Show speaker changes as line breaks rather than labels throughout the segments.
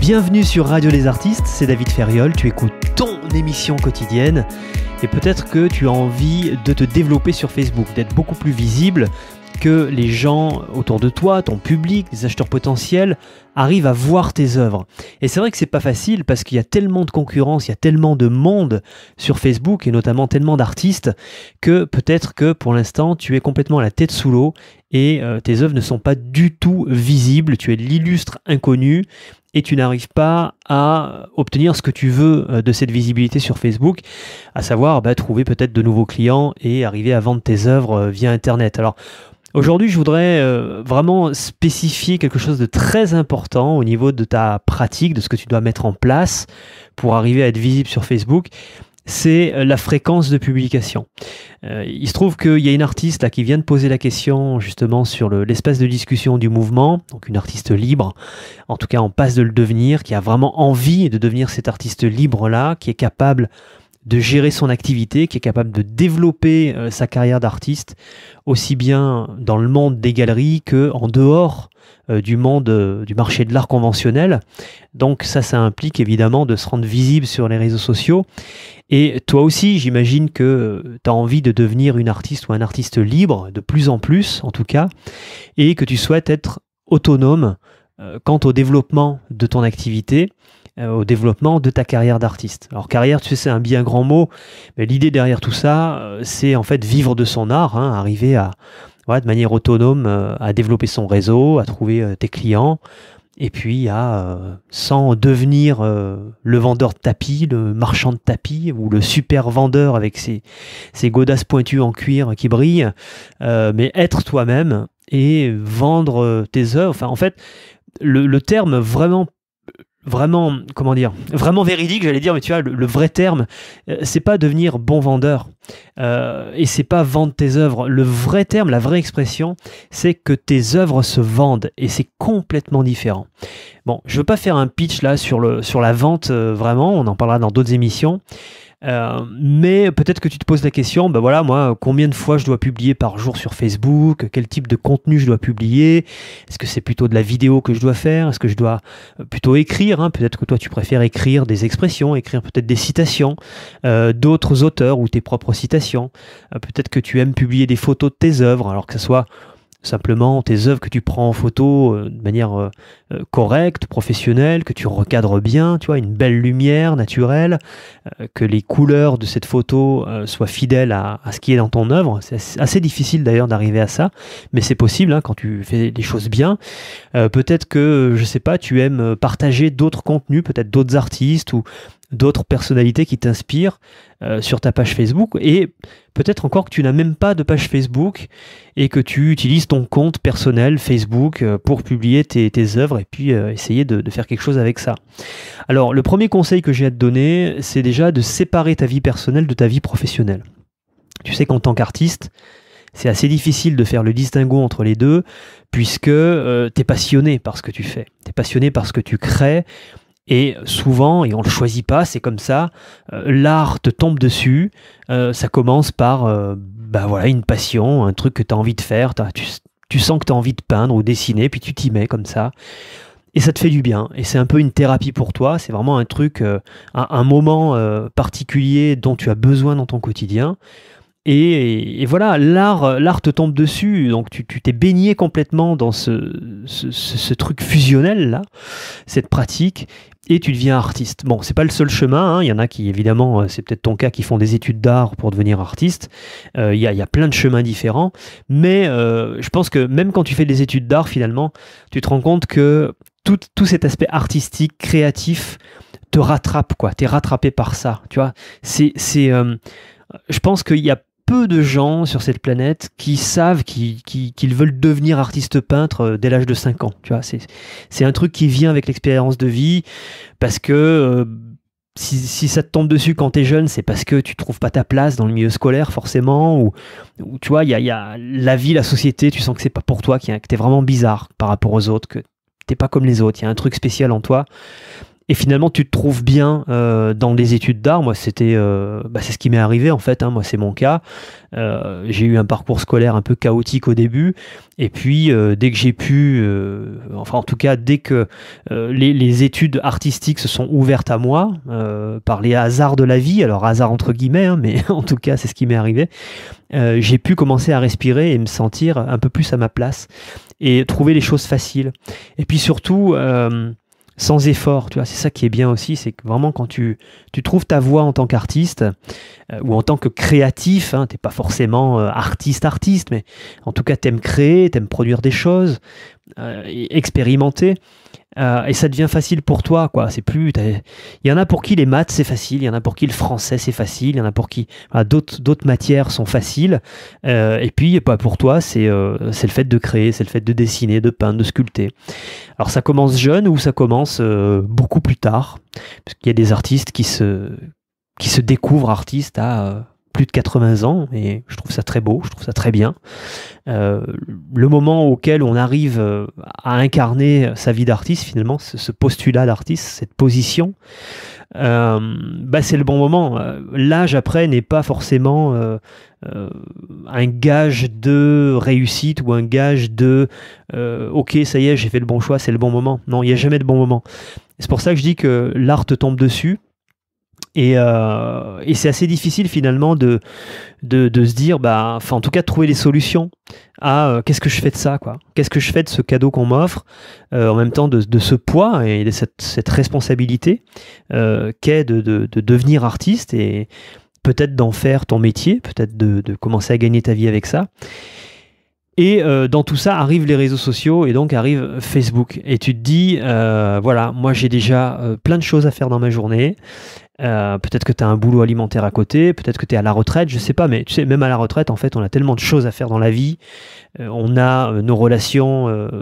Bienvenue sur Radio Les Artistes, c'est David Ferriol, tu écoutes ton émission quotidienne et peut-être que tu as envie de te développer sur Facebook, d'être beaucoup plus visible, que les gens autour de toi, ton public, les acheteurs potentiels arrivent à voir tes œuvres. Et c'est vrai que c'est pas facile parce qu'il y a tellement de concurrence, il y a tellement de monde sur Facebook et notamment tellement d'artistes que peut-être que pour l'instant tu es complètement à la tête sous l'eau et euh, tes œuvres ne sont pas du tout visibles, tu es l'illustre inconnu et tu n'arrives pas à euh, obtenir ce que tu veux euh, de cette visibilité sur Facebook, à savoir bah, trouver peut-être de nouveaux clients et arriver à vendre tes œuvres euh, via Internet. Alors aujourd'hui, je voudrais vraiment spécifier quelque chose de très important au niveau de ta pratique, de ce que tu dois mettre en place pour arriver à être visible sur Facebook c'est euh, la fréquence de publication. Euh, il se trouve qu'il y a une artiste là, qui vient de poser la question justement sur l'espace de discussion du mouvement, donc une artiste libre, en tout cas en passe de le devenir, qui a vraiment envie de devenir cet artiste libre-là, qui est capable de gérer son activité, qui est capable de développer euh, sa carrière d'artiste, aussi bien dans le monde des galeries qu'en dehors euh, du monde euh, du marché de l'art conventionnel. Donc ça, ça implique évidemment de se rendre visible sur les réseaux sociaux. Et toi aussi, j'imagine que tu as envie de devenir une artiste ou un artiste libre, de plus en plus en tout cas, et que tu souhaites être autonome quant au développement de ton activité euh, au développement de ta carrière d'artiste. Alors carrière, tu sais, c'est un bien grand mot, mais l'idée derrière tout ça, euh, c'est en fait vivre de son art, hein, arriver à, de manière autonome euh, à développer son réseau, à trouver tes clients, et puis à, sans devenir le vendeur de tapis, le marchand de tapis, ou le super vendeur avec ses, ses godasses pointues en cuir qui brillent, mais être toi-même et vendre tes œuvres. Enfin, en fait, le, le terme vraiment vraiment, comment dire, vraiment véridique, j'allais dire, mais tu vois, le, vrai terme, euh, c'est pas devenir bon vendeur euh, et c'est pas vendre tes œuvres. Le vrai terme, la vraie expression, c'est que tes œuvres se vendent et c'est complètement différent. Bon, je veux pas faire un pitch là sur, le, sur la vente, euh, vraiment, on en parlera dans d'autres émissions. Euh, mais peut-être que tu te poses la question, ben voilà, moi, combien de fois je dois publier par jour sur Facebook Quel type de contenu je dois publier Est-ce que c'est plutôt de la vidéo que je dois faire Est-ce que je dois euh, plutôt écrire hein? Peut-être que toi, tu préfères écrire des expressions, écrire peut-être des citations euh, d'autres auteurs ou tes propres citations. Euh, peut-être que tu aimes publier des photos de tes œuvres, alors que ce soit simplement tes œuvres que tu prends en photo euh, de manière euh, euh, correcte, professionnelle, que tu recadres bien, tu vois, une belle lumière naturelle, que les couleurs de cette photo soient fidèles à, à, ce qui est dans ton œuvre. C'est assez difficile d'ailleurs d'arriver à ça, mais c'est possible hein, quand tu fais les choses bien. Peut-être que, je sais pas, tu aimes partager d'autres contenus, peut-être d'autres artistes ou d'autres personnalités qui t'inspirent euh, sur ta page Facebook et peut-être encore que tu n'as même pas de page Facebook et que tu utilises ton compte personnel Facebook euh, pour publier tes, œuvres et puis euh, essayer de, faire quelque chose avec ça. Alors le premier conseil que j'ai à te donner, c'est déjà de séparer ta vie personnelle de ta vie professionnelle. Tu sais qu'en tant qu'artiste, c'est assez difficile de faire le distinguo entre les deux puisque tu es passionné par ce que tu fais, tu es passionné par ce que tu crées et souvent, et on le choisit pas, c'est comme ça, euh, l'art te tombe dessus. Euh, ça commence par euh, bah voilà, une passion, un truc que tu as envie de faire. Tu, tu, sens que tu as envie de peindre ou dessiner, puis tu t'y mets comme ça. Et ça te fait du bien. Et c'est un peu une thérapie pour toi. C'est vraiment un truc, un, moment particulier dont tu as besoin dans ton quotidien. Et, voilà, l'art, l'art te tombe dessus, donc tu, t'es baigné complètement dans ce, truc fusionnel là, cette pratique, et tu deviens artiste. Bon, c'est pas le seul chemin. Hein. Il y en a qui, évidemment, euh, c'est peut-être ton cas, qui font des études d'art pour devenir artiste. Euh, il, y a, y, a, plein de chemins différents. Mais euh, je pense que même quand tu fais des études d'art, finalement, tu te rends compte que tout, cet aspect artistique, créatif, te rattrape, quoi. T'es rattrapé par ça, tu vois. C'est... je pense qu'il y a peu de gens sur cette planète qui savent qu'ils veulent devenir artiste peintre euh, dès l'âge de 5 ans. Tu vois, c'est un truc qui vient avec l'expérience de vie parce que euh, si, ça te tombe dessus quand t'es jeune, c'est parce que tu trouves pas ta place dans le milieu scolaire forcément ou, tu vois, il y y a, la vie, la société, tu sens que c'est pas pour toi, que t'es vraiment bizarre par rapport aux autres, que t'es pas comme les autres, il y a un truc spécial en toi et finalement tu te trouves bien euh, dans les études d'art. Moi, c'était, euh, bah, c'est ce qui m'est arrivé en fait. Hein. Moi, c'est mon cas. Euh, j'ai eu un parcours scolaire un peu chaotique au début, et puis dès que j'ai pu, enfin en tout cas dès que les, études artistiques se sont ouvertes à moi par les hasards de la vie, alors hasard entre guillemets, hein, mais en tout cas c'est ce qui m'est arrivé. j'ai pu commencer à respirer et me sentir un peu plus à ma place et trouver les choses faciles. Et puis surtout sans effort. Tu vois, c'est ça qui est bien aussi, c'est que vraiment quand tu, tu trouves ta voix en tant qu'artiste euh, ou en tant que créatif, hein, t'es pas forcément euh, artiste artiste, mais en tout cas tu aimes créer, aimes produire des choses, euh, expérimenter. Euh, et ça devient facile pour toi, quoi. C'est plus. Il y en a pour qui les maths c'est facile, il y en a pour qui le français c'est facile, il y en a pour qui d'autres matières sont faciles. Euh, et puis, pas bah, pour toi, c'est euh, c'est le fait de créer, c'est le fait de dessiner, de peindre, de sculpter. Alors ça commence jeune ou ça commence beaucoup plus tard, parce qu'il y a des artistes qui se qui se découvrent artistes à plus de 80 ans, et je trouve ça très beau, je trouve ça très bien. Euh, le moment auquel on arrive euh, à incarner sa vie d'artiste, finalement, ce, postulat d'artiste, cette position, euh, bah c'est le bon moment. L'âge après n'est pas forcément un gage de réussite ou un gage de ok, ça y est, j'ai fait le bon choix, c'est le bon moment. Non, il n'y a jamais de bon moment. C'est pour ça que je dis que l'art te tombe dessus euh, et, c'est assez difficile finalement de, se dire, bah, en tout cas de trouver des solutions à euh, qu'est-ce que je fais de ça, quoi. Qu'est-ce que je fais de ce cadeau qu'on m'offre, euh, en même temps de, ce poids et de cette, responsabilité qu'est de, devenir artiste et peut-être d'en faire ton métier, peut-être de commencer à gagner ta vie avec ça. Et dans tout ça arrivent les réseaux sociaux et donc arrive Facebook. Et tu te dis, voilà, moi j'ai déjà plein de choses à faire dans ma journée. Euh, peut-être que tu as un boulot alimentaire à côté, peut-être que tu es à la retraite, je sais pas, mais tu sais, même à la retraite, en fait, on a tellement de choses à faire dans la vie. Euh, on a euh, nos relations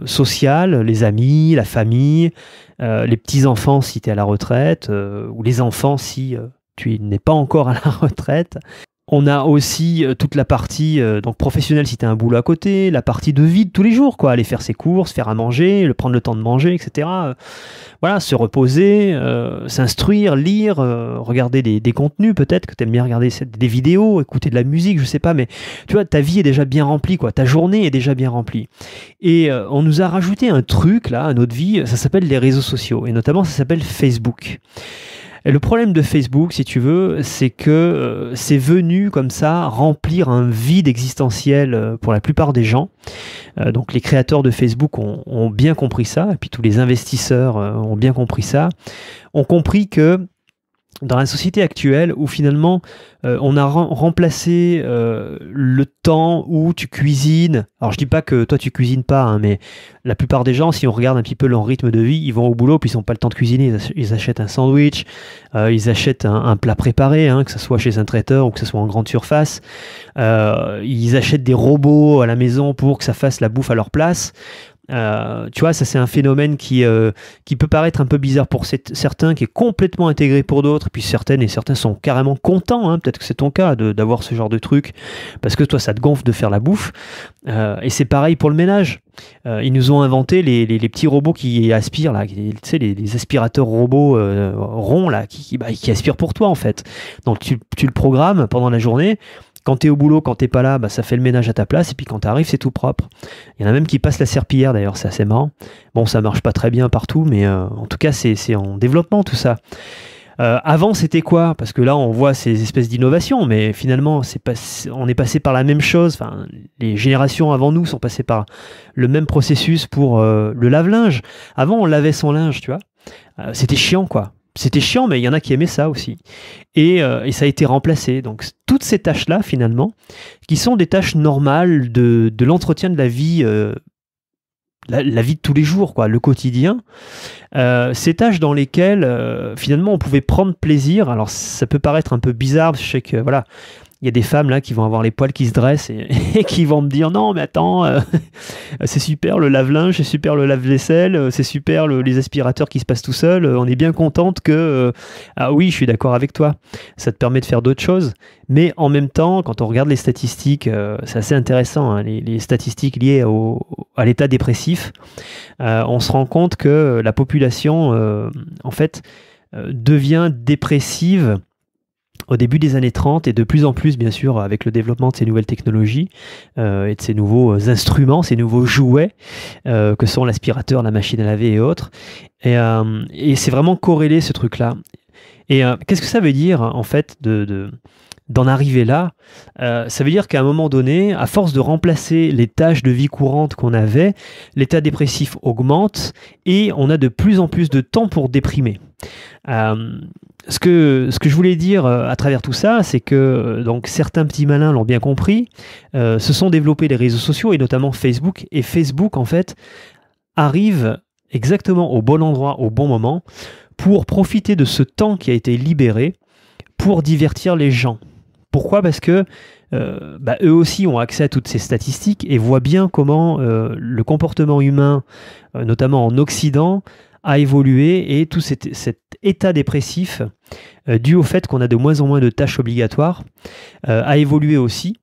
sociales, les amis, la famille, les petits-enfants si tu es à la retraite, ou les enfants si tu n'es pas encore à la retraite on a aussi euh, toute la partie euh, donc professionnelle si t'as un boulot à côté, la partie de vie de tous les jours, quoi, aller faire ses courses, faire à manger, prendre le temps de manger, etc. Euh, voilà, se reposer, s'instruire, lire, regarder des, contenus peut-être que tu aimes bien regarder des vidéos, écouter de la musique, je sais pas, mais tu vois, ta vie est déjà bien remplie, quoi, ta journée est déjà bien remplie. Et on nous a rajouté un truc là à notre vie, ça s'appelle les réseaux sociaux, et notamment ça s'appelle Facebook. Et Le problème de Facebook, si tu veux, c'est que euh, c'est venu comme ça remplir un vide existentiel euh, pour la plupart des gens. Euh, donc les créateurs de Facebook ont, ont, bien compris ça, et puis tous les investisseurs ont bien compris ça, ont compris que dans la société actuelle où finalement euh, on a remplacé euh, le temps où tu cuisines. Alors je dis pas que toi tu cuisines pas, hein, mais la plupart des gens, si on regarde un petit peu leur rythme de vie, ils vont au boulot puis ils n'ont pas le temps de cuisiner. Ils, achètent un sandwich, euh, ils achètent un, plat préparé, hein, que ce soit chez un traiteur ou que ce soit en grande surface. ils achètent des robots à la maison pour que ça fasse la bouffe à leur place. Euh, tu vois, ça c'est un phénomène qui, euh, peut paraître un peu bizarre pour certains, qui est complètement intégré pour d'autres, puis certaines et certains sont carrément contents, hein. peut-être que c'est ton cas, d'avoir ce genre de truc, parce que toi ça te gonfle de faire la bouffe. Euh, et c'est pareil pour le ménage. ils nous ont inventé les, petits robots qui aspirent, là, tu sais, les, aspirateurs robots ronds, là, bah, qui, aspirent pour toi en fait. Donc tu, tu le programmes pendant la journée, quand t'es au boulot, quand t'es pas là, bah, ça fait le ménage à ta place, et puis quand t'arrives, c'est tout propre. Il y en a même qui passent la serpillière d'ailleurs, c'est assez marrant. Bon, ça marche pas très bien partout, mais euh, en tout cas, c'est en développement tout ça. Euh, avant, c'était quoi Parce que là, on voit ces espèces d'innovations, mais finalement, on est passé par la même chose. Enfin, les générations avant nous sont passées par le même processus pour euh, le lave-linge. Avant, on lavait son linge, tu vois. c'était chiant, quoi c'était chiant, mais il y en a qui aimaient ça aussi. Et, euh, ça a été remplacé. Donc toutes ces tâches-là, finalement, qui sont des tâches normales de, l'entretien de la vie, euh, la, vie de tous les jours, quoi, le quotidien, euh, ces tâches dans lesquelles, finalement, on pouvait prendre plaisir. Alors ça peut paraître un peu bizarre, je sais que, voilà, il y a des femmes là qui vont avoir les poils qui se dressent et, qui vont me dire non mais attends euh, c'est super le lave-linge c'est super le lave-vaisselle euh, c'est super les aspirateurs qui se passent tout seuls euh, on est bien contente que ah oui je suis d'accord avec toi ça te permet de faire d'autres choses mais en même temps quand on regarde les statistiques c'est assez intéressant hein, les, statistiques liées à l'état dépressif on se rend compte que la population en fait devient dépressive au début des années 30 et de plus en plus, bien sûr, avec le développement de ces nouvelles technologies euh, et de ces nouveaux euh, instruments, ces nouveaux jouets euh, que sont l'aspirateur, la machine à laver et autres. Et, c'est vraiment corrélé ce truc-là. Et qu'est-ce que ça veut dire, en fait, de, d'en arriver là, ça veut dire qu'à un moment donné, à force de remplacer les tâches de vie courante qu'on avait, l'état dépressif augmente et on a de plus en plus de temps pour déprimer. Euh, ce, que, je voulais dire euh, à travers tout ça, c'est que euh, donc, certains petits malins l'ont bien compris, se sont développés les réseaux sociaux et notamment Facebook. Et Facebook, en fait, arrive exactement au bon endroit, au bon moment, pour profiter de ce temps qui a été libéré pour divertir les gens. Pourquoi Parce que bah, eux aussi ont accès à toutes ces statistiques et voient bien comment le comportement humain, notamment en Occident, a évolué et tout cet, état dépressif euh, dû au fait qu'on a de moins en moins de tâches obligatoires euh, a évolué aussi.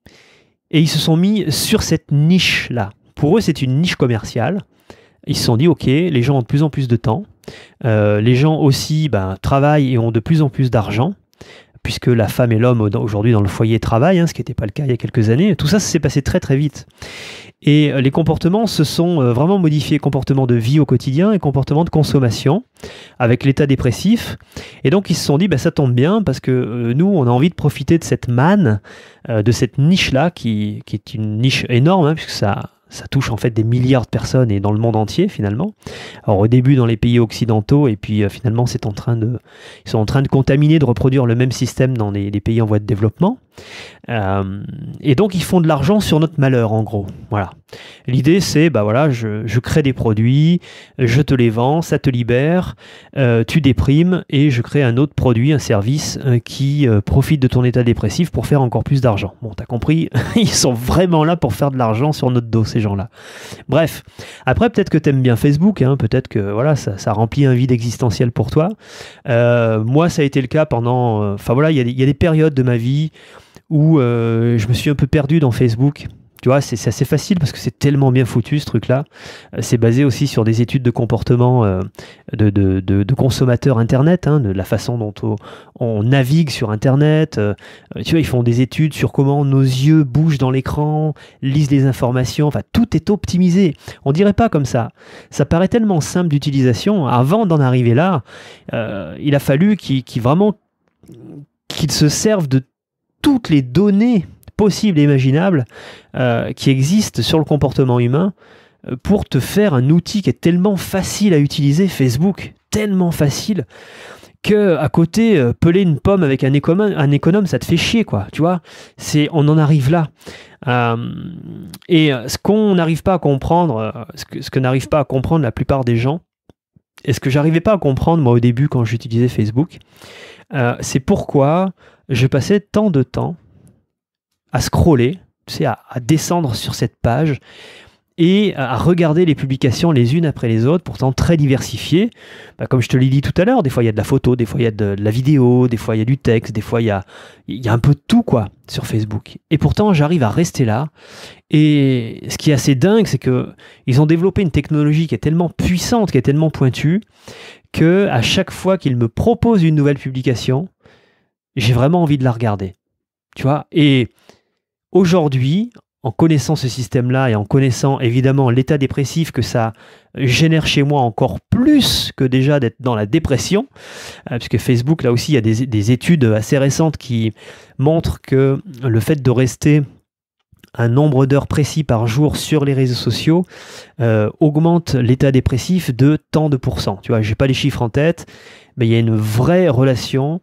Et ils se sont mis sur cette niche-là. Pour eux, c'est une niche commerciale. Ils se sont dit, OK, les gens ont de plus en plus de temps. Euh, les gens aussi ben, travaillent et ont de plus en plus d'argent puisque la femme et l'homme aujourd'hui dans le foyer travaillent, hein, ce qui n'était pas le cas il y a quelques années. Tout ça, ça s'est passé très très vite. Et euh, les comportements se sont euh, vraiment modifiés, comportements de vie au quotidien et comportements de consommation, avec l'état dépressif. Et donc ils se sont dit, bah, ça tombe bien, parce que euh, nous, on a envie de profiter de cette manne, de cette niche-là, qui, qui, est une niche énorme, hein, puisque ça, ça touche en fait des milliards de personnes et dans le monde entier finalement. Alors au début dans les pays occidentaux et puis finalement c'est en train de, ils sont en train de contaminer, de reproduire le même système dans les pays en voie de développement. Euh, et donc, ils font de l'argent sur notre malheur, en gros. Voilà. L'idée, c'est, bah voilà, je, crée des produits, je te les vends, ça te libère, euh, tu déprimes, et je crée un autre produit, un service euh, qui profite de ton état dépressif pour faire encore plus d'argent. Bon, t'as compris, ils sont vraiment là pour faire de l'argent sur notre dos, ces gens-là. Bref. Après, peut-être que t'aimes bien Facebook, hein, peut-être que, voilà, ça, remplit un vide existentiel pour toi. moi, ça a été le cas pendant... Enfin, voilà, il y, a des périodes de ma vie où euh, je me suis un peu perdu dans Facebook. Tu vois, c'est assez facile parce que c'est tellement bien foutu ce truc-là. Euh, c'est basé aussi sur des études de comportement euh, de, consommateurs Internet, hein, de la façon dont on, navigue sur Internet. tu vois, ils font des études sur comment nos yeux bougent dans l'écran, lisent les informations. Enfin, tout est optimisé. On dirait pas comme ça. Ça paraît tellement simple d'utilisation. Avant d'en arriver là, il a fallu vraiment qu'ils se servent de toutes les données possibles et imaginables euh, qui existent sur le comportement humain euh, pour te faire un outil qui est tellement facile à utiliser, Facebook, tellement facile que à côté euh, peler une pomme avec un économe, ça te fait chier quoi, tu vois. on en arrive là. et ce qu'on n'arrive pas à comprendre, ce que, ce n'arrive pas à comprendre la plupart des gens, et ce que j'arrivais pas à comprendre moi au début quand j'utilisais Facebook, c'est pourquoi je passais tant de temps à scroller, tu sais, à, descendre sur cette page et à regarder les publications les unes après les autres, pourtant très diversifiées. Bah, comme je te l'ai dit tout à l'heure, des fois il y a de la photo, des fois il y a de, la vidéo, des fois il y a du texte, des fois il y a, y un peu de tout quoi sur Facebook. Et pourtant j'arrive à rester là. Et ce qui est assez dingue, c'est que ont développé une technologie qui est tellement puissante, qui est tellement pointue, que à chaque fois qu'ils me proposent une nouvelle publication, j'ai vraiment envie de la regarder. Tu vois Et aujourd'hui, en connaissant ce système-là et en connaissant évidemment l'état dépressif que ça génère chez moi encore plus que déjà d'être dans la dépression, euh, puisque Facebook, là aussi, il y a des, études assez récentes qui montrent que le fait de rester un nombre d'heures précis par jour sur les réseaux sociaux euh, augmente l'état dépressif de tant de pourcents. Tu vois, j'ai pas les chiffres en tête, mais il y a une vraie relation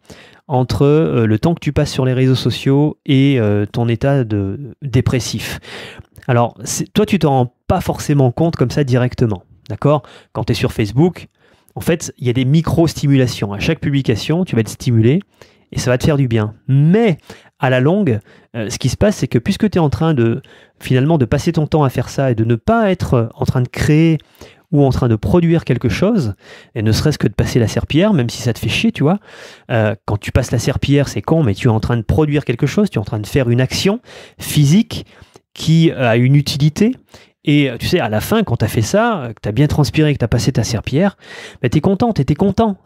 entre euh, le temps que tu passes sur les réseaux sociaux et euh, ton état de dépressif. Alors, toi, tu t'en rends pas forcément compte comme ça directement. D'accord Quand tu es sur Facebook, en fait, il y a des micro-stimulations. À chaque publication, tu vas être stimulé et ça va te faire du bien. Mais à la longue, euh, ce qui se passe, c'est que puisque tu es en train de finalement de passer ton temps à faire ça et de ne pas être en train de créer ou en train de produire quelque chose, et ne serait-ce que de passer la serpillère, même si ça te fait chier, tu vois. Euh, quand tu passes la serpillère, c'est con, mais tu es en train de produire quelque chose, tu es en train de faire une action physique qui euh, a une utilité. Et euh, tu sais, à la fin, quand tu as fait ça, que tu as bien transpiré, que tu as passé ta serpillière, ben bah, tu es content, tu content.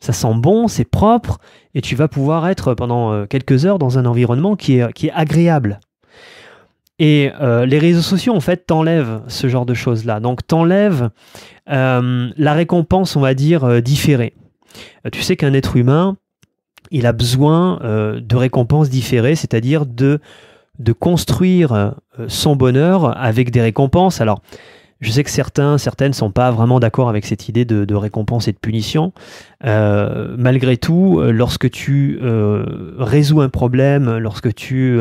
Ça sent bon, c'est propre, et tu vas pouvoir être pendant quelques heures dans un environnement qui est, qui est agréable. Et euh, les réseaux sociaux, en fait, t'enlèvent ce genre de choses-là. Donc, t'enlèvent euh, la récompense, on va dire, euh, différée. Tu sais qu'un être humain, il a besoin de récompenses différées, c'est-à-dire de, de construire son bonheur avec des récompenses. Alors, je sais que certains, certaines sont pas vraiment d'accord avec cette idée de, récompense et de punition. Euh, malgré tout, euh, lorsque tu euh, résous un problème, lorsque tu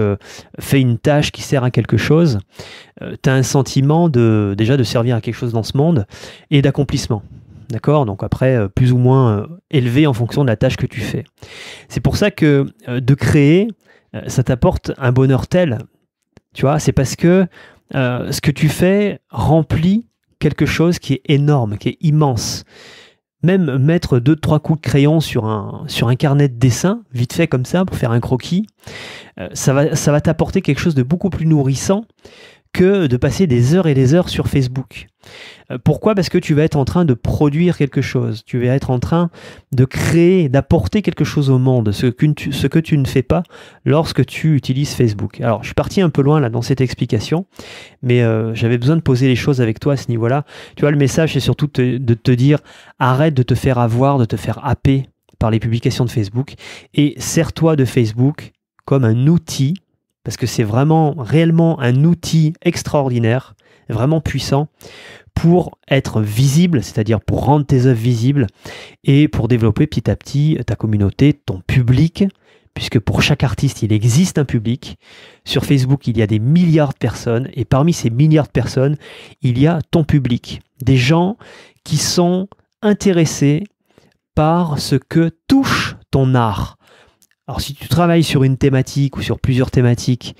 fais une tâche qui sert à quelque chose, tu as un sentiment de, déjà de servir à quelque chose dans ce monde et d'accomplissement. D'accord Donc après, plus ou moins élevé en fonction de la tâche que tu fais. C'est pour ça que de créer, ça t'apporte un bonheur tel. Tu vois, c'est parce que euh, ce que tu fais remplit quelque chose qui est énorme, qui est immense. Même mettre deux, trois coups de crayon sur un, carnet de dessin, vite fait comme ça, pour faire un croquis, euh, ça va t'apporter quelque chose de beaucoup plus nourrissant que de passer des heures et des heures sur Facebook. Euh, pourquoi Parce que tu vas être en train de produire quelque chose, tu vas être en train de créer, d'apporter quelque chose au monde, ce que, tu, ne fais pas lorsque tu utilises Facebook. Alors je suis parti un peu loin là dans cette explication, mais euh, j'avais besoin de poser les choses avec toi à ce niveau-là. Tu vois, le message c'est surtout de te dire arrête de te faire avoir, de te faire happer par les publications de Facebook et sers-toi de Facebook comme un outil parce que c'est vraiment réellement un outil extraordinaire, vraiment puissant pour être visible, c'est-à-dire pour rendre tes œuvres visibles et pour développer petit à petit ta communauté, ton public, puisque pour chaque artiste, il existe un public. Sur Facebook, il y a des milliards de personnes et parmi ces milliards de personnes, il y a ton public, des gens qui sont intéressés par ce que touche ton art, alors si tu travailles sur une thématique ou sur plusieurs thématiques,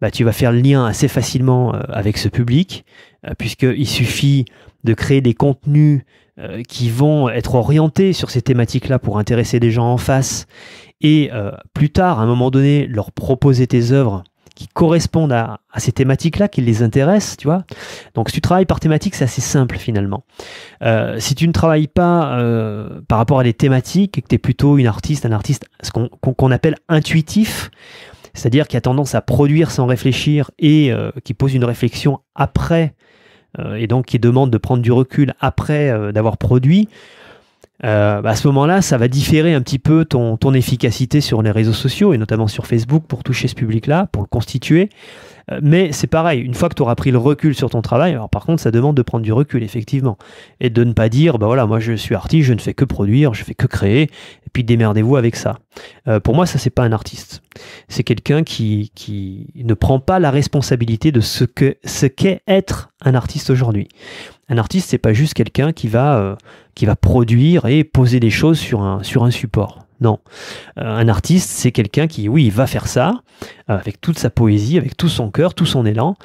bah, tu vas faire le lien assez facilement euh, avec ce public, euh, puisqu'il suffit de créer des contenus euh, qui vont être orientés sur ces thématiques-là pour intéresser des gens en face et plus tard, à un moment donné, leur proposer tes œuvres qui correspondent à, ces thématiques-là, qui les intéressent, tu vois. Donc si tu travailles par thématique, c'est assez simple finalement. Euh, si tu ne travailles pas euh, par rapport à des thématiques et que tu es plutôt une artiste, un artiste, ce qu'on appelle intuitif, c'est-à-dire qui a tendance à produire sans réfléchir et euh, qui pose une réflexion après, et donc qui demande de prendre du recul après d'avoir produit, euh, à ce moment-là, ça va différer un petit peu ton, ton, efficacité sur les réseaux sociaux et notamment sur Facebook pour toucher ce public-là, pour le constituer. Euh, mais c'est pareil, une fois que tu auras pris le recul sur ton travail, alors par contre, ça demande de prendre du recul, effectivement, et de ne pas dire, bah voilà, moi je suis artiste, je ne fais que produire, je fais que créer, et puis démerdez-vous avec ça. Euh, pour moi, ça, c'est pas un artiste. C'est quelqu'un qui, qui ne prend pas la responsabilité de ce qu'est ce qu'est être un artiste aujourd'hui. Un artiste, c'est pas juste quelqu'un qui va euh, qui va produire et poser des choses sur un sur un support. Non, euh, un artiste, c'est quelqu'un qui, oui, va faire ça euh, avec toute sa poésie, avec tout son cœur, tout son élan,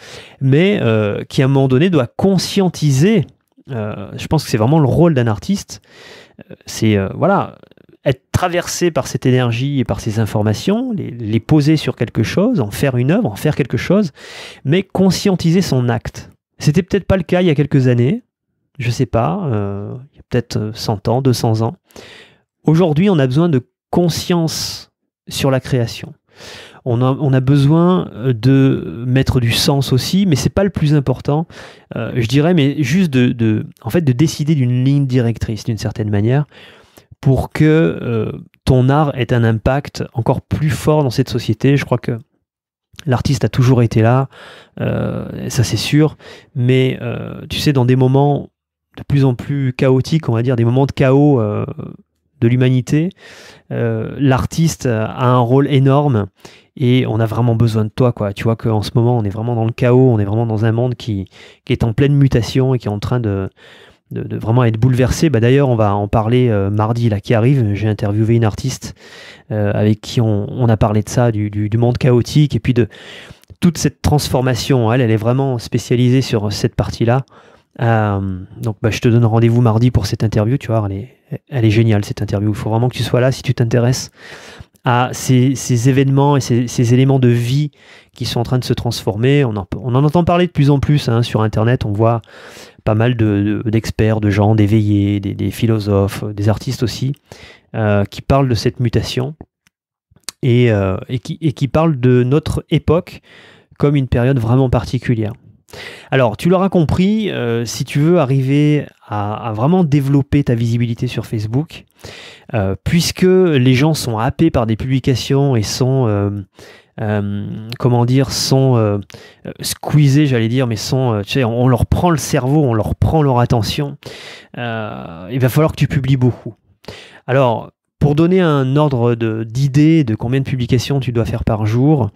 mais qui à un moment donné doit conscientiser. je pense que c'est vraiment le rôle d'un artiste. c'est voilà, être traversé par cette énergie et par ces informations, les, les, poser sur quelque chose, en faire une œuvre, en faire quelque chose, mais conscientiser son acte. C'était peut-être pas le cas il y a quelques années, je sais pas, euh, il y a peut-être 100 euh, ans, 200 ans. Aujourd'hui, on a besoin de conscience sur la création. On a, besoin euh, de mettre du sens aussi, mais c'est pas le plus important, je dirais, mais juste de, en fait, de décider d'une ligne directrice d'une certaine manière pour que ton art ait un impact encore plus fort dans cette société. Je crois que L'artiste a toujours été là, euh, ça c'est sûr, mais euh, tu sais, dans des moments de plus en plus chaotiques, on va dire, des moments de chaos euh, de l'humanité, l'artiste a un rôle énorme et on a vraiment besoin de toi, quoi. Tu vois qu'en ce moment, on est vraiment dans le chaos, on est vraiment dans un monde qui est en pleine mutation et qui est en train de, de, vraiment être bouleversé. Bah, D'ailleurs, on va en parler euh, mardi là, qui arrive. J'ai interviewé une artiste euh, avec qui on, a parlé de ça, du, monde chaotique et puis de toute cette transformation. Elle, elle est vraiment spécialisée sur cette partie-là. Euh, donc, bah, je te donne rendez-vous mardi pour cette interview. Tu vois, elle est, elle est géniale cette interview. Il faut vraiment que tu sois là si tu t'intéresses à ces, événements et ces, éléments de vie qui sont en train de se transformer. On en, on en entend parler de plus en plus hein, sur Internet. On voit pas mal d'experts, de, gens, d'éveillés, des, philosophes, des artistes aussi, euh, qui parlent de cette mutation euh, et, qui, et, qui, parlent de notre époque comme une période vraiment particulière. Alors, tu l'auras compris, euh, si tu veux arriver à, vraiment développer ta visibilité sur Facebook, puisque les gens sont happés par des publications et sont euh, comment dire, sont euh, euh, squeezés, j'allais dire, mais sont, on leur prend le cerveau, on leur prend leur attention. il va falloir que tu publies beaucoup. Alors, pour donner un ordre d'idée de, combien de publications tu dois faire par jour,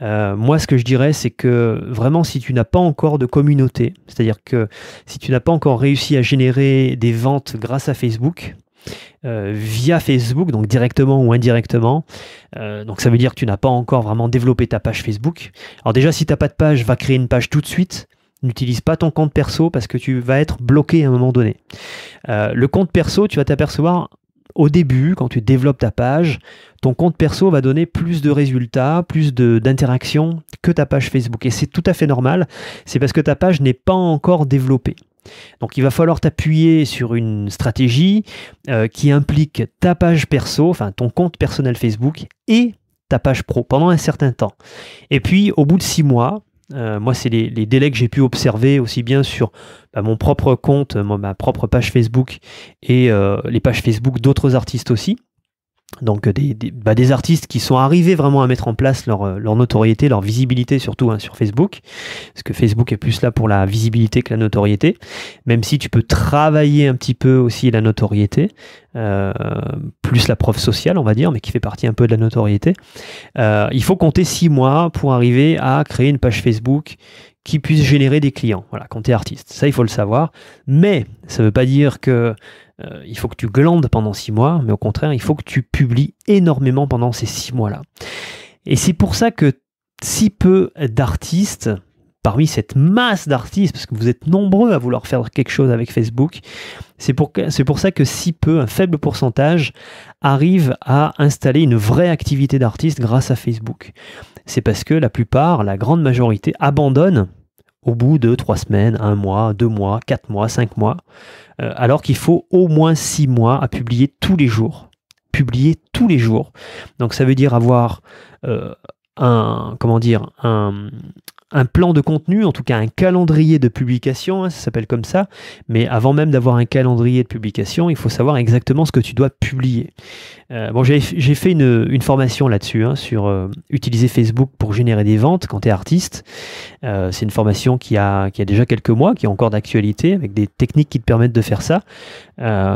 moi, ce que je dirais, c'est que vraiment, si tu n'as pas encore de communauté, c'est-à-dire que si tu n'as pas encore réussi à générer des ventes grâce à Facebook, euh, via Facebook, donc directement ou indirectement. Euh, donc ça veut dire que tu n'as pas encore vraiment développé ta page Facebook. Alors déjà, si tu n'as pas de page, va créer une page tout de suite. N'utilise pas ton compte perso parce que tu vas être bloqué à un moment donné. Euh, le compte perso, tu vas t'apercevoir au début, quand tu développes ta page, ton compte perso va donner plus de résultats, plus d'interactions que ta page Facebook. Et c'est tout à fait normal, c'est parce que ta page n'est pas encore développée. Donc il va falloir t'appuyer sur une stratégie euh, qui implique ta page perso, enfin ton compte personnel Facebook et ta page pro pendant un certain temps. Et puis au bout de six mois, euh, moi, c'est les, délais que j'ai pu observer aussi bien sur bah, mon propre compte, ma propre page Facebook et euh, les pages Facebook d'autres artistes aussi donc euh, des, bah, des, artistes qui sont arrivés vraiment à mettre en place leur, euh, notoriété, leur visibilité surtout hein, sur Facebook, parce que Facebook est plus là pour la visibilité que la notoriété, même si tu peux travailler un petit peu aussi la notoriété, euh, plus la preuve sociale on va dire, mais qui fait partie un peu de la notoriété. il faut compter six mois pour arriver à créer une page Facebook qui puisse générer des clients. Voilà, quand tu es artiste, ça il faut le savoir. Mais ça ne veut pas dire que euh, il faut que tu glandes pendant six mois, mais au contraire, il faut que tu publies énormément pendant ces six mois-là. Et c'est pour ça que si peu d'artistes, parmi cette masse d'artistes, parce que vous êtes nombreux à vouloir faire quelque chose avec Facebook, c'est pour, pour, ça que si peu, un faible pourcentage, arrive à installer une vraie activité d'artiste grâce à Facebook c'est parce que la plupart, la grande majorité, abandonnent au bout de trois semaines, un mois, deux mois, quatre mois, cinq mois, euh, alors qu'il faut au moins six mois à publier tous les jours. Publier tous les jours. Donc ça veut dire avoir euh, un, comment dire, un, un plan de contenu, en tout cas un calendrier de publication, hein, ça s'appelle comme ça, mais avant même d'avoir un calendrier de publication, il faut savoir exactement ce que tu dois publier. Euh, bon, j'ai fait une, formation là-dessus, hein, sur euh, utiliser Facebook pour générer des ventes quand tu es artiste. Euh, c'est une formation qui a, qui a déjà quelques mois, qui est encore d'actualité, avec des techniques qui te permettent de faire ça,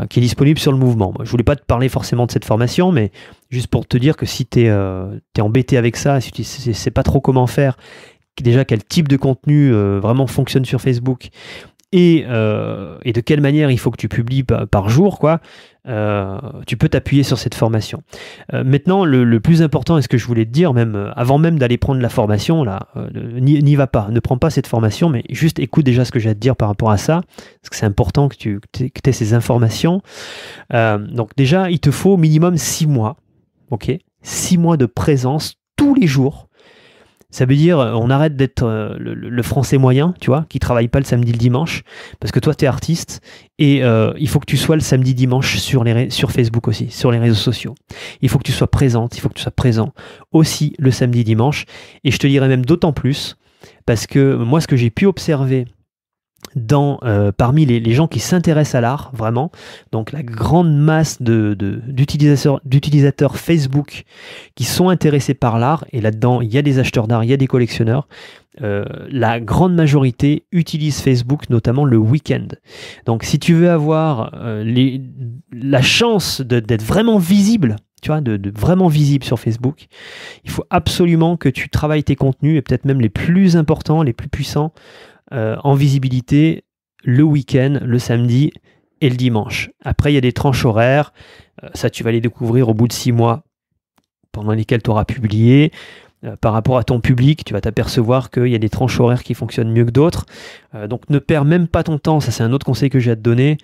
qui est disponible sur le mouvement. je voulais pas te parler forcément de cette formation, mais juste pour te dire que si tu es, embêté avec ça, si tu sais pas trop comment faire, déjà quel type de contenu euh, vraiment fonctionne sur Facebook euh, et, de quelle manière il faut que tu publies par, jour, quoi, euh, tu peux t'appuyer sur cette formation. maintenant, le, plus important, est ce que je voulais te dire, même avant même d'aller prendre la formation, là, n'y va pas, ne prends pas cette formation, mais juste écoute déjà ce que j'ai à te dire par rapport à ça, parce que c'est important que tu aies ces informations. donc déjà, il te faut au minimum 6 mois, ok 6 mois de présence tous les jours ça veut dire, euh, on arrête d'être euh, le, français moyen, tu vois, qui travaille pas le samedi, le dimanche, parce que toi, tu es artiste, et euh, il faut que tu sois le samedi, dimanche sur, les sur Facebook aussi, sur les réseaux sociaux. Il faut que tu sois présente, il faut que tu sois présent aussi le samedi, dimanche, et je te dirais même d'autant plus, parce que moi, ce que j'ai pu observer dans, euh, parmi les, gens qui s'intéressent à l'art, vraiment, donc la grande masse d'utilisateurs de, Facebook qui sont intéressés par l'art, et là-dedans, il y a des acheteurs d'art, il y a des collectionneurs, euh, la grande majorité utilise Facebook, notamment le week-end. Donc si tu veux avoir euh, la chance d'être vraiment visible, tu vois, de, vraiment visible sur Facebook. Il faut absolument que tu travailles tes contenus et peut-être même les plus importants, les plus puissants, euh, en visibilité le week-end, le samedi et le dimanche. Après, il y a des tranches horaires. Euh, ça, tu vas les découvrir au bout de six mois pendant lesquels tu auras publié. Euh, par rapport à ton public, tu vas t'apercevoir qu'il y a des tranches horaires qui fonctionnent mieux que d'autres. donc ne perds même pas ton temps, ça c'est un autre conseil que j'ai à te donner,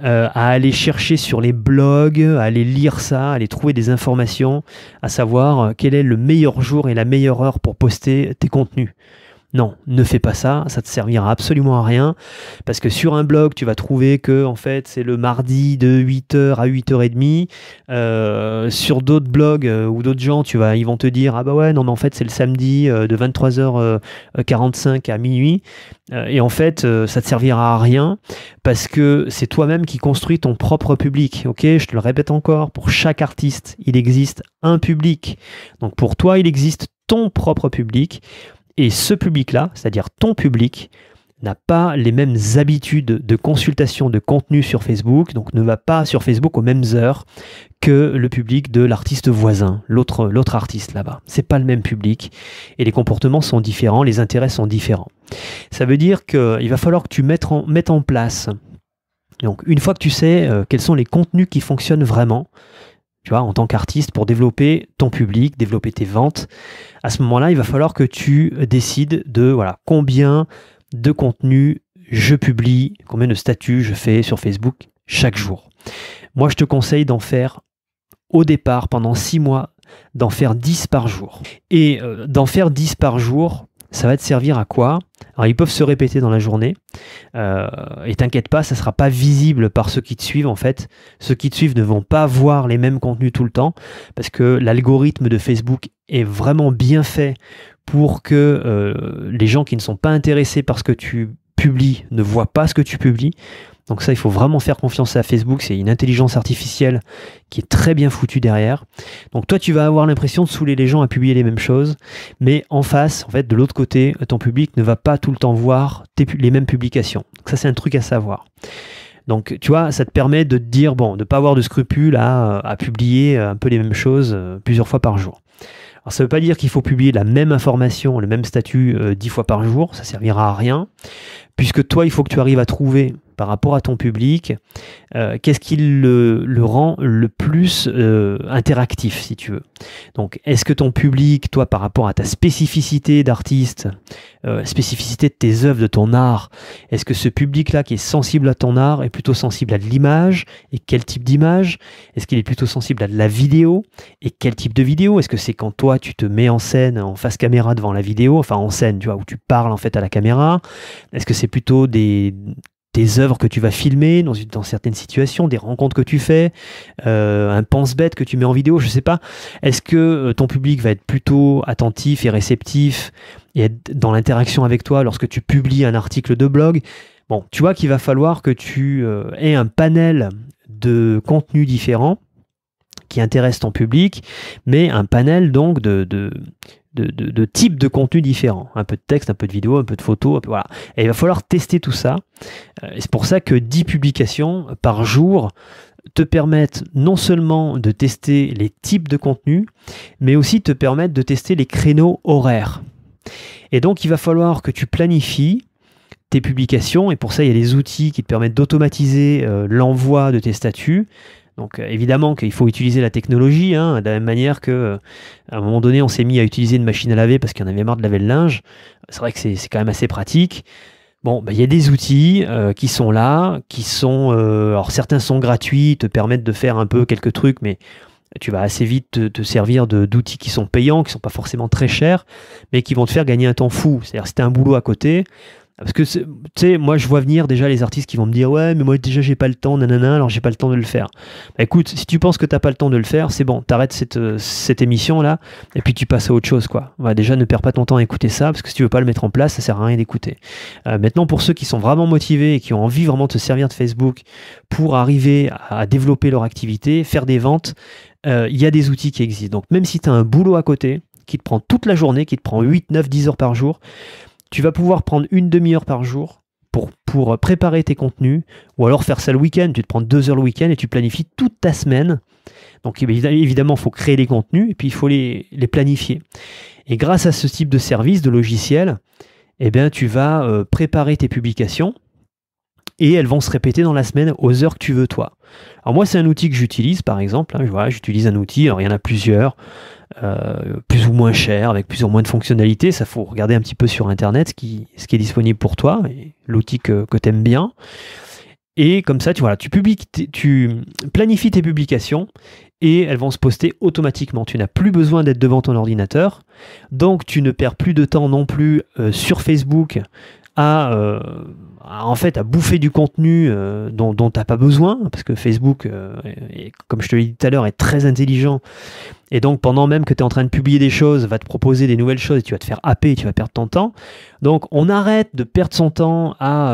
à aller chercher sur les blogs, à aller lire ça, à aller trouver des informations, à savoir quel est le meilleur jour et la meilleure heure pour poster tes contenus. Non, ne fais pas ça, ça te servira absolument à rien parce que sur un blog, tu vas trouver que en fait, c'est le mardi de 8h à 8h30. Euh, sur d'autres blogs euh, ou d'autres gens, tu vas ils vont te dire "Ah bah ouais, non mais en fait, c'est le samedi euh, de 23h45 à minuit." et en fait, ça te servira à rien parce que c'est toi-même qui construis ton propre public. OK, je te le répète encore, pour chaque artiste, il existe un public. Donc pour toi, il existe ton propre public et ce public-là, c'est-à-dire ton public, n'a pas les mêmes habitudes de consultation de contenu sur Facebook, donc ne va pas sur Facebook aux mêmes heures que le public de l'artiste voisin, l'autre, l'autre artiste là-bas. C'est pas le même public et les comportements sont différents, les intérêts sont différents. Ça veut dire qu'il va falloir que tu mettes en, en place. Donc une fois que tu sais euh, quels sont les contenus qui fonctionnent vraiment, tu vois, en tant qu'artiste, pour développer ton public, développer tes ventes, à ce moment-là, il va falloir que tu décides de voilà, combien de contenu je publie, combien de statuts je fais sur Facebook chaque jour. Moi, je te conseille d'en faire au départ pendant six mois, d'en faire 10 par jour. Et euh, d'en faire 10 par jour, ça va te servir à quoi Alors, ils peuvent se répéter dans la journée. Euh, et t'inquiète pas, ça sera pas visible par ceux qui te suivent, en fait. Ceux qui te suivent ne vont pas voir les mêmes contenus tout le temps, parce que l'algorithme de Facebook est vraiment bien fait pour que euh, les gens qui ne sont pas intéressés par ce que tu publie ne voit pas ce que tu publies. Donc ça, il faut vraiment faire confiance à Facebook. C'est une intelligence artificielle qui est très bien foutue derrière. Donc toi, tu vas avoir l'impression de saouler les gens à publier les mêmes choses, mais en face, en fait, de l'autre côté, ton public ne va pas tout le temps voir les mêmes publications. ça, c'est un truc à savoir. Donc, tu vois, ça te permet de te dire, bon, de ne pas avoir de scrupules à, euh, publier euh, un peu les mêmes choses euh, plusieurs fois par jour. Alors ça ne veut pas dire qu'il faut publier la même information, le même statut euh, dix fois par jour, ça servira à rien, puisque toi, il faut que tu arrives à trouver par rapport à ton public euh, Qu'est-ce qui le, rend le plus euh, interactif, si tu veux Donc, est-ce que ton public, toi, par rapport à ta spécificité d'artiste, euh, spécificité de tes œuvres, de ton art, est-ce que ce public-là qui est sensible à ton art est plutôt sensible à de l'image Et quel type d'image Est-ce qu'il est plutôt sensible à de la vidéo Et quel type de vidéo Est-ce que c'est quand toi, tu te mets en scène, en face caméra devant la vidéo, enfin en scène, tu vois, où tu parles en fait à la caméra Est-ce que c'est plutôt des des œuvres que tu vas filmer dans, certaines situations, des rencontres que tu fais, euh, un pense-bête que tu mets en vidéo, je ne sais pas. Est-ce que euh, ton public va être plutôt attentif et réceptif et être dans l'interaction avec toi lorsque tu publies un article de blog Bon, tu vois qu'il va falloir que tu euh, aies un panel de contenus différents qui intéresse ton public, mais un panel donc de, types de contenus différents. Un peu de texte, un peu de vidéo, un peu de photos. voilà. Et il va falloir tester tout ça. Euh, c'est pour ça que 10 publications par jour te permettent non seulement de tester les types de contenus, mais aussi te permettent de tester les créneaux horaires. Et donc il va falloir que tu planifies tes publications, et pour ça il y a des outils qui te permettent d'automatiser euh, l'envoi de tes statuts donc euh, évidemment qu'il faut utiliser la technologie, hein, de la même manière que euh, à un moment donné on s'est mis à utiliser une machine à laver parce qu'on avait marre de laver le linge. C'est vrai que c'est quand même assez pratique. Bon, bah, il y a des outils euh, qui sont là, qui sont. alors certains sont gratuits, te permettent de faire un peu quelques trucs, mais tu vas assez vite te, servir d'outils qui sont payants, qui sont pas forcément très chers, mais qui vont te faire gagner un temps fou. C'est-à-dire si tu as un boulot à côté, parce que, tu sais, moi, je vois venir déjà les artistes qui vont me dire Ouais, mais moi, déjà, j'ai pas le temps, nanana, alors j'ai pas le temps de le faire. Bah, écoute, si tu penses que t'as pas le temps de le faire, c'est bon, t'arrêtes cette, euh, cette émission-là, et puis tu passes à autre chose, quoi. déjà, ne perds pas ton temps à écouter ça, parce que si tu veux pas le mettre en place, ça sert à rien d'écouter. Euh, maintenant, pour ceux qui sont vraiment motivés et qui ont envie vraiment de se servir de Facebook pour arriver à, développer leur activité, faire des ventes, euh, il y a des outils qui existent. Donc, même si tu as un boulot à côté, qui te prend toute la journée, qui te prend 8, 9, 10 heures par jour, tu vas pouvoir prendre une demi-heure par jour pour, pour euh, préparer tes contenus, ou alors faire ça le week-end. Tu te prends deux heures le week-end et tu planifies toute ta semaine. Donc évidemment, il faut créer les contenus et puis il faut les, les, planifier. Et grâce à ce type de service, de logiciel, eh bien, tu vas euh, préparer tes publications et elles vont se répéter dans la semaine aux heures que tu veux toi. Alors moi c'est un outil que j'utilise par exemple, hein, j'utilise un outil, alors il y en a plusieurs, euh, plus ou moins chers, avec plus ou moins de fonctionnalités, ça faut regarder un petit peu sur internet ce qui, est disponible pour toi, l'outil que, tu aimes bien. Et comme ça, tu, voilà, tu, publies, tu planifies tes publications et elles vont se poster automatiquement. Tu n'as plus besoin d'être devant ton ordinateur. Donc tu ne perds plus de temps non plus euh, sur Facebook euh, à, en fait à bouffer du contenu euh, dont tu n'as pas besoin, parce que Facebook, euh, comme je te l'ai dit tout à l'heure, est très intelligent. Et donc pendant même que tu es en train de publier des choses, va te proposer des nouvelles choses et tu vas te faire happer, et tu vas perdre ton temps. Donc on arrête de perdre son temps à,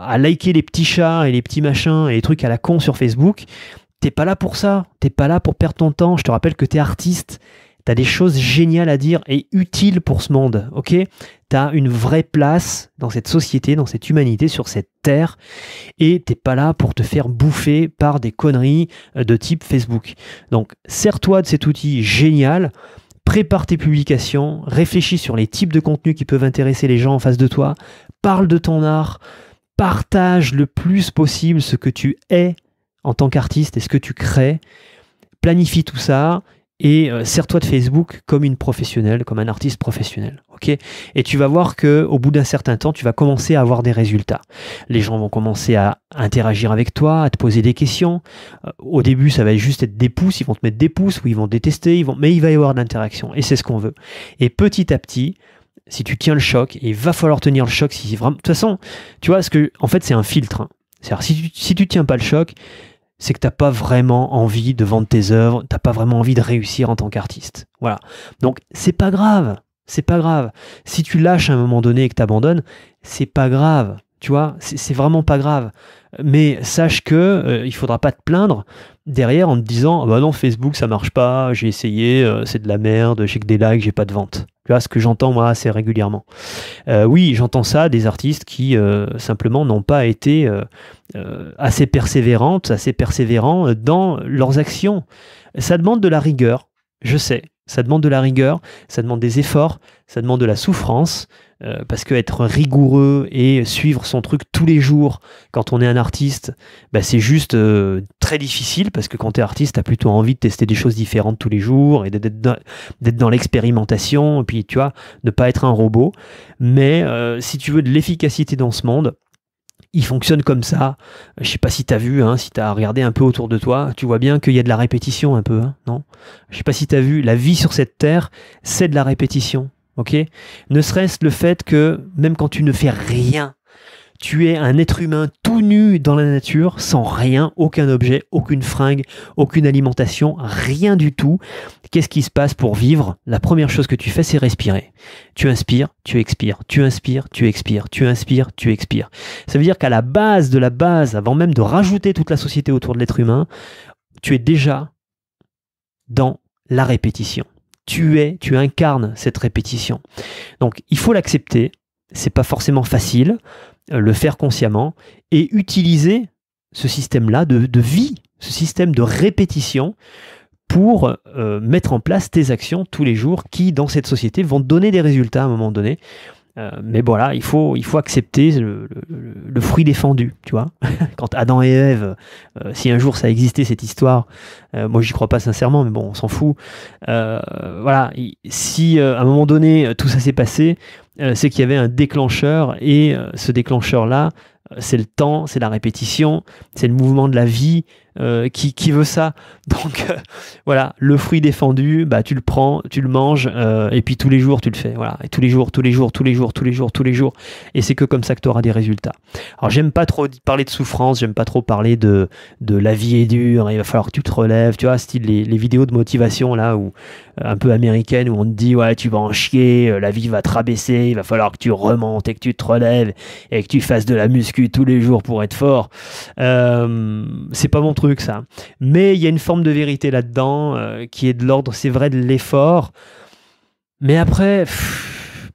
à liker les petits chats et les petits machins et les trucs à la con sur Facebook. T'es pas là pour ça, t'es pas là pour perdre ton temps. Je te rappelle que tu es artiste as des choses géniales à dire et utiles pour ce monde, ok as une vraie place dans cette société, dans cette humanité, sur cette terre, et t'es pas là pour te faire bouffer par des conneries euh, de type Facebook. Donc, sers-toi de cet outil génial, prépare tes publications, réfléchis sur les types de contenus qui peuvent intéresser les gens en face de toi, parle de ton art, partage le plus possible ce que tu es en tant qu'artiste et ce que tu crées, planifie tout ça et euh, sers-toi de Facebook comme une professionnelle, comme un artiste professionnel. ok et tu vas voir que au bout d'un certain temps, tu vas commencer à avoir des résultats. Les gens vont commencer à interagir avec toi, à te poser des questions. Euh, au début, ça va juste être des pouces, ils vont te mettre des pouces ou ils vont détester, ils vont... mais il va y avoir de l'interaction et c'est ce qu'on veut. Et petit à petit, si tu tiens le choc, et il va falloir tenir le choc si vraiment. De toute façon, tu vois, ce que, en fait, c'est un filtre. Hein. C'est-à-dire, si tu, si tu tiens pas le choc, c'est que t'as pas vraiment envie de vendre tes œuvres, t'as pas vraiment envie de réussir en tant qu'artiste. Voilà. Donc c'est pas grave, c'est pas grave. Si tu lâches à un moment donné et que tu t'abandonnes, c'est pas grave. Tu vois, c'est vraiment pas grave mais sache que euh, il faudra pas te plaindre derrière en te disant ah bah non Facebook ça marche pas, j'ai essayé, euh, c'est de la merde, j'ai que des likes, j'ai pas de vente. Tu vois ce que j'entends moi assez régulièrement. Euh, oui, j'entends ça des artistes qui simplement n'ont pas été assez persévérantes, assez persévérants dans leurs actions. Ça demande de la rigueur, je sais. Ça demande de la rigueur, ça demande des efforts, ça demande de la souffrance, euh, parce que être rigoureux et suivre son truc tous les jours quand on est un artiste, bah, c'est juste euh, très difficile parce que quand tu es artiste, tu as plutôt envie de tester des choses différentes tous les jours et d'être dans, l'expérimentation, et puis tu vois, ne pas être un robot. Mais euh, si tu veux de l'efficacité dans ce monde, il fonctionne comme ça. Je sais pas si tu as vu, hein, si tu as regardé un peu autour de toi, tu vois bien qu'il y a de la répétition un peu, hein, non Je sais pas si tu as vu, la vie sur cette terre, c'est de la répétition ok Ne serait-ce le fait que même quand tu ne fais rien, tu es un être humain tout nu dans la nature, sans rien, aucun objet, aucune fringue, aucune alimentation, rien du tout. Qu'est-ce qui se passe pour vivre La première chose que tu fais, c'est respirer. Tu inspires, tu expires, tu inspires, tu expires, tu inspires, tu expires. Ça veut dire qu'à la base de la base, avant même de rajouter toute la société autour de l'être humain, tu es déjà dans la répétition tu es, tu incarnes cette répétition. Donc il faut l'accepter, c'est pas forcément facile, euh, le faire consciemment et utiliser ce système-là de, vie, ce système de répétition pour euh, mettre en place tes actions tous les jours qui, dans cette société, vont donner des résultats à un moment donné. Euh, mais voilà, il faut, il faut accepter le, fruit défendu, tu vois. Quand Adam et Ève, euh, si un jour ça existait cette histoire, euh, moi j'y crois pas sincèrement, mais bon, on s'en fout. voilà, si à un moment donné tout ça s'est passé, c'est qu'il y avait un déclencheur et ce déclencheur-là, c'est le temps, c'est la répétition, c'est le mouvement de la vie, euh, qui, veut ça Donc euh, voilà, le fruit défendu, bah, tu le prends, tu le manges, euh, et puis tous les jours tu le fais. Voilà, et tous les jours, tous les jours, tous les jours, tous les jours, tous les jours. Et c'est que comme ça que tu auras des résultats. Alors j'aime pas trop parler de souffrance, j'aime pas trop parler de, de la vie est dure, hein, il va falloir que tu te relèves, tu vois, style les, vidéos de motivation là, où, un peu américaine, où on te dit ouais, tu vas en chier, la vie va te rabaisser, il va falloir que tu remontes et que tu te relèves et que tu fasses de la muscu tous les jours pour être fort. c'est pas mon truc ça. Mais il y a une forme de vérité là-dedans euh, qui est de l'ordre, c'est vrai, de l'effort. Mais après,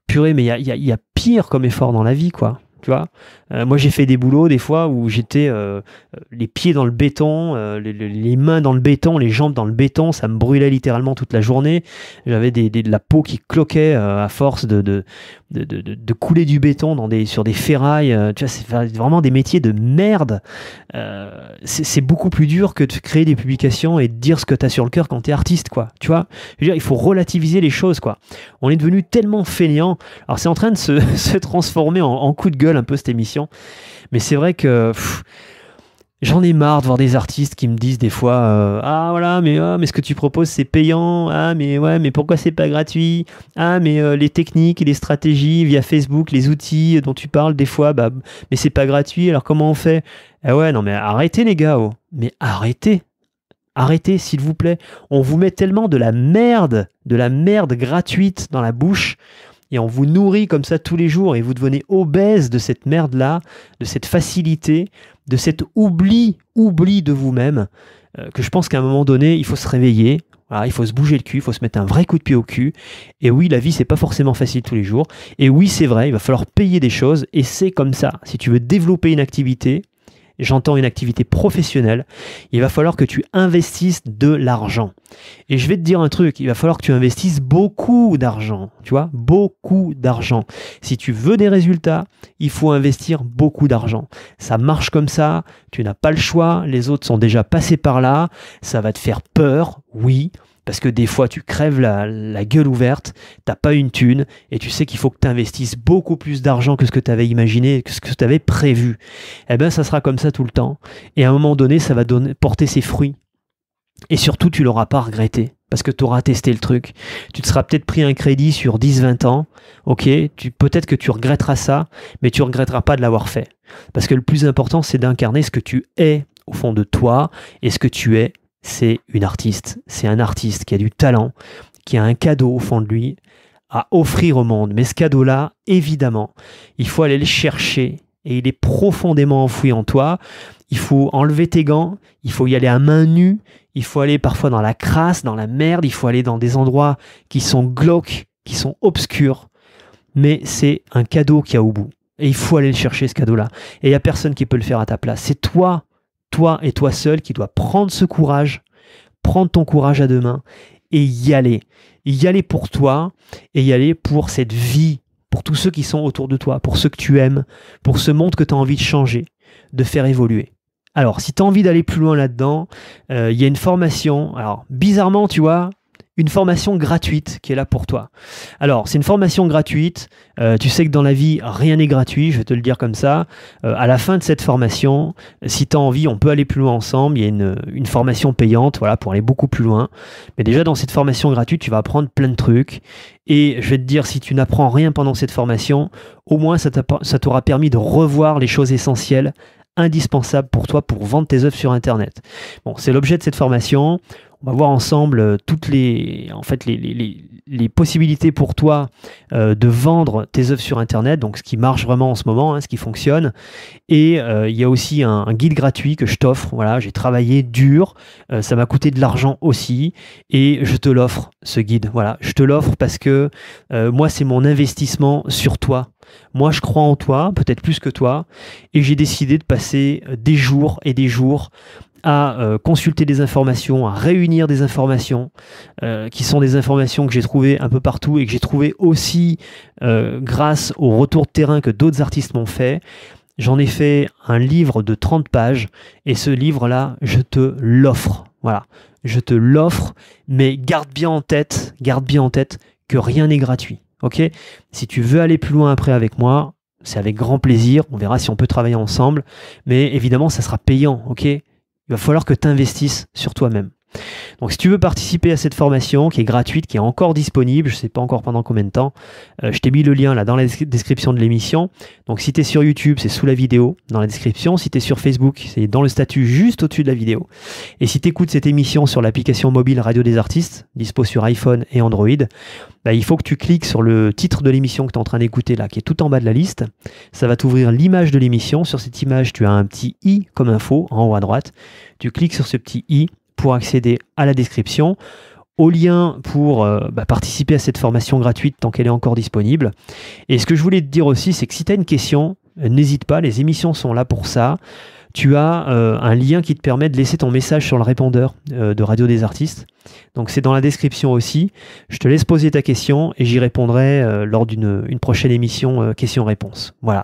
purée, mais il y a, y a, pire comme effort dans la vie, quoi. Tu vois euh, moi, j'ai fait des boulots des fois où j'étais euh, euh, les pieds dans le béton, les, mains dans le béton, les jambes dans le béton. Ça me brûlait littéralement toute la journée. J'avais des, de la peau qui cloquait à force de de, couler du béton dans des, sur des ferrailles. tu vois, c'est vraiment des métiers de merde. c'est beaucoup plus dur que de créer des publications et de dire ce que tu as sur le cœur quand tu es artiste, quoi. Tu vois, il faut relativiser les choses, quoi. On est devenu tellement fainéant. Alors, c'est en train de se, transformer en, en coup de gueule un peu cette émission mais c'est vrai que j'en ai marre de voir des artistes qui me disent des fois euh, ah voilà mais ah, mais ce que tu proposes c'est payant ah mais ouais mais pourquoi c'est pas gratuit ah mais euh, les techniques et les stratégies via Facebook les outils dont tu parles des fois bah mais c'est pas gratuit alors comment on fait eh ouais non mais arrêtez les gars oh. mais arrêtez arrêtez s'il vous plaît on vous met tellement de la merde de la merde gratuite dans la bouche et on vous nourrit comme ça tous les jours et vous devenez obèse de cette merde-là, de cette facilité, de cet oubli, oubli de vous-même, euh, que je pense qu'à un moment donné, il faut se réveiller, voilà, il faut se bouger le cul, il faut se mettre un vrai coup de pied au cul. Et oui, la vie, c'est pas forcément facile tous les jours. Et oui, c'est vrai, il va falloir payer des choses et c'est comme ça. Si tu veux développer une activité, j'entends une activité professionnelle, il va falloir que tu investisses de l'argent. Et je vais te dire un truc, il va falloir que tu investisses beaucoup d'argent, tu vois, beaucoup d'argent. Si tu veux des résultats, il faut investir beaucoup d'argent. Ça marche comme ça, tu n'as pas le choix, les autres sont déjà passés par là, ça va te faire peur, oui, parce que des fois, tu crèves la, gueule ouverte, t'as pas une thune, et tu sais qu'il faut que tu investisses beaucoup plus d'argent que ce que tu avais imaginé, que ce que tu avais prévu. Eh bien, ça sera comme ça tout le temps. Et à un moment donné, ça va porter ses fruits. Et surtout, tu l'auras pas regretté parce que tu auras testé le truc. Tu te seras peut-être pris un crédit sur 10-20 ans, ok, peut-être que tu regretteras ça, mais tu regretteras pas de l'avoir fait. Parce que le plus important, c'est d'incarner ce que tu es au fond de toi et ce que tu es c'est une artiste. C'est un artiste qui a du talent, qui a un cadeau au fond de lui à offrir au monde. Mais ce cadeau-là, évidemment, il faut aller le chercher et il est profondément enfoui en toi. Il faut enlever tes gants, il faut y aller à main nue, il faut aller parfois dans la crasse, dans la merde, il faut aller dans des endroits qui sont glauques, qui sont obscurs. Mais c'est un cadeau qu'il y a au bout. Et il faut aller le chercher, ce cadeau-là. Et il n'y a personne qui peut le faire à ta place. C'est toi toi et toi seul qui dois prendre ce courage, prendre ton courage à deux mains et y aller. Y aller pour toi et y aller pour cette vie, pour tous ceux qui sont autour de toi, pour ceux que tu aimes, pour ce monde que tu as envie de changer, de faire évoluer. Alors, si tu as envie d'aller plus loin là-dedans, euh, il y a une formation. Alors, bizarrement, tu vois, une formation gratuite qui est là pour toi. Alors, c'est une formation gratuite. Euh, tu sais que dans la vie, rien n'est gratuit, je vais te le dire comme ça. Euh, à la fin de cette formation, si tu as envie, on peut aller plus loin ensemble. Il y a une, une, formation payante voilà, pour aller beaucoup plus loin. Mais déjà, dans cette formation gratuite, tu vas apprendre plein de trucs. Et je vais te dire, si tu n'apprends rien pendant cette formation, au moins ça t'aura permis de revoir les choses essentielles indispensables pour toi pour vendre tes œuvres sur Internet. Bon, c'est l'objet de cette formation. On va voir ensemble euh, toutes les, en fait, les, possibilités pour toi euh, de vendre tes œuvres sur Internet, donc ce qui marche vraiment en ce moment, hein, ce qui fonctionne. Et euh, il y a aussi un, guide gratuit que je t'offre. Voilà, j'ai travaillé dur, ça m'a coûté de l'argent aussi, et je te l'offre ce guide. Voilà, je te l'offre parce que moi c'est mon investissement sur toi. Moi, je crois en toi, peut-être plus que toi, et j'ai décidé de passer des jours et des jours à euh, consulter des informations, à réunir des informations, euh, qui sont des informations que j'ai trouvées un peu partout et que j'ai trouvées aussi euh, grâce au retour de terrain que d'autres artistes m'ont fait. J'en ai fait un livre de 30 pages et ce livre-là, je te l'offre. Voilà, je te l'offre, mais garde bien en tête, garde bien en tête que rien n'est gratuit. Ok Si tu veux aller plus loin après avec moi, c'est avec grand plaisir. On verra si on peut travailler ensemble. Mais évidemment, ça sera payant, ok il va falloir que tu investisses sur toi-même. Donc si tu veux participer à cette formation qui est gratuite, qui est encore disponible, je ne sais pas encore pendant combien de temps, euh, je t'ai mis le lien là dans la description de l'émission. Donc si tu es sur YouTube, c'est sous la vidéo, dans la description. Si tu es sur Facebook, c'est dans le statut juste au-dessus de la vidéo. Et si tu écoutes cette émission sur l'application mobile Radio des Artistes, dispo sur iPhone et Android, bah, il faut que tu cliques sur le titre de l'émission que tu es en train d'écouter là, qui est tout en bas de la liste. Ça va t'ouvrir l'image de l'émission. Sur cette image, tu as un petit i comme info en haut à droite. Tu cliques sur ce petit i pour accéder à la description, au lien pour euh, bah, participer à cette formation gratuite tant qu'elle est encore disponible. Et ce que je voulais te dire aussi, c'est que si tu as une question, euh, n'hésite pas, les émissions sont là pour ça. Tu as euh, un lien qui te permet de laisser ton message sur le répondeur de Radio des Artistes. Donc c'est dans la description aussi. Je te laisse poser ta question et j'y répondrai lors d'une prochaine émission question-réponse. Voilà.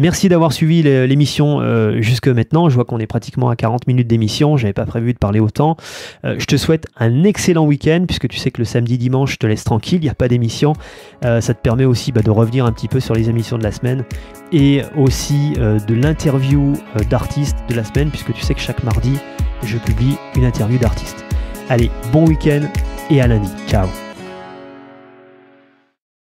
Merci d'avoir suivi l'émission euh, jusque maintenant. Je vois qu'on est pratiquement à 40 minutes d'émission. Je n'avais pas prévu de parler autant. Euh, je te souhaite un excellent week-end puisque tu sais que le samedi, dimanche, je te laisse tranquille. Il n'y a pas d'émission. Euh, ça te permet aussi bah, de revenir un petit peu sur les émissions de la semaine et aussi de l'interview d'artistes de la semaine puisque tu sais que chaque mardi, je publie une interview d'artiste. Allez, bon week-end et à lundi. Ciao.